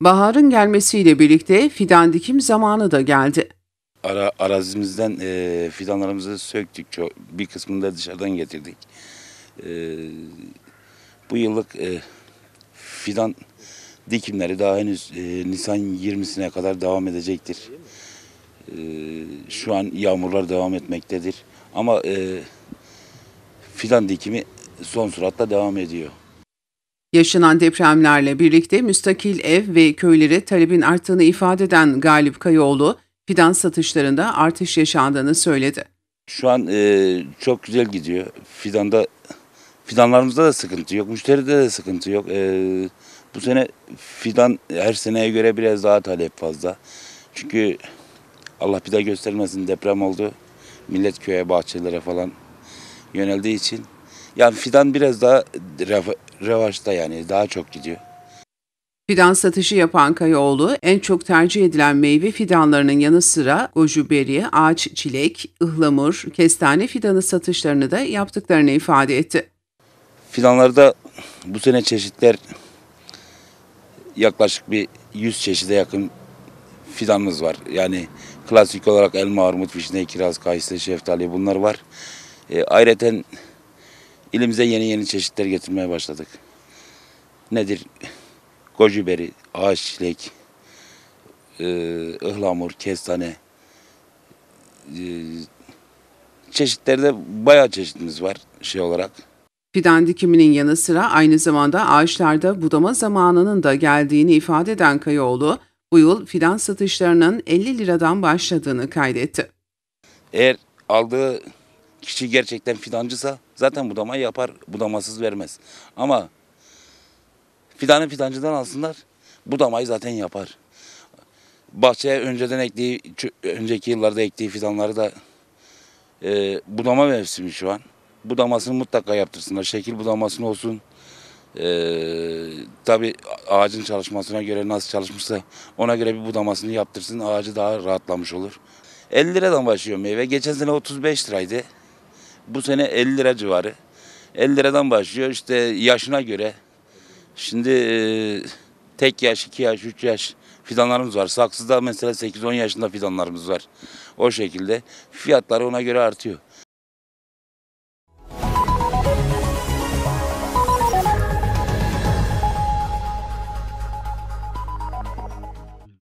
Baharın gelmesiyle birlikte fidan dikim zamanı da geldi. Ara, arazimizden e, fidanlarımızı söktük. Çok, bir kısmını da dışarıdan getirdik. E, bu yıllık e, fidan dikimleri daha henüz e, Nisan 20'sine kadar devam edecektir. E, şu an yağmurlar devam etmektedir. Ama e, fidan dikimi son süratle devam ediyor. Yaşanan depremlerle birlikte müstakil ev ve köylere talebin arttığını ifade eden Galip Kayoğlu, fidan satışlarında artış yaşandığını söyledi. Şu an e, çok güzel gidiyor. Fidanda fidanlarımızda da sıkıntı yok. Müşteride de sıkıntı yok. E, bu sene fidan her seneye göre biraz daha talep fazla. Çünkü Allah bir daha göstermesin deprem oldu. Millet köye bahçelere falan yöneldiği için. Yani fidan biraz daha revaçta yani daha çok gidiyor. Fidan satışı yapan Kayaoğlu, en çok tercih edilen meyve fidanlarının yanı sıra goji beri, ağaç çilek, ıhlamur, kestane fidanı satışlarını da yaptıklarını ifade etti. Fidanlarda bu sene çeşitler yaklaşık bir 100 çeşide yakın fidanımız var. Yani klasik olarak elma, armut, vişne, kiraz, kayısı, şeftali bunlar var. E, ayrıca ilimize yeni yeni çeşitler getirmeye başladık. Nedir? Gojiberi, ağaç çilek, e, ıhlamur, kestane. E, çeşitlerde bayağı çeşitimiz var şey olarak. Fidan dikiminin yanı sıra aynı zamanda ağaçlarda budama zamanının da geldiğini ifade eden Kayoğlu, bu yıl fidan satışlarının 50 liradan başladığını kaydetti. Eğer aldığı kişi gerçekten fidancısa Zaten budama yapar, budamasız vermez. Ama fidanı fidancıdan alsınlar, budamayı zaten yapar. Bahçeye önceden ektiği, önceki yıllarda ektiği fidanları da e, budama mevsimi şu an. Budamasını mutlaka yaptırsınlar. Şekil budamasını olsun. E, tabii ağacın çalışmasına göre nasıl çalışmışsa ona göre bir budamasını yaptırsın. Ağacı daha rahatlamış olur. 50 liradan başlıyor meyve. Geçen sene 35 liraydı bu sene 50 lira civarı. 50 liradan başlıyor işte yaşına göre. Şimdi e, tek yaş, iki yaş, üç yaş fidanlarımız var. Saksıda mesela 8-10 yaşında fidanlarımız var. O şekilde fiyatları ona göre artıyor.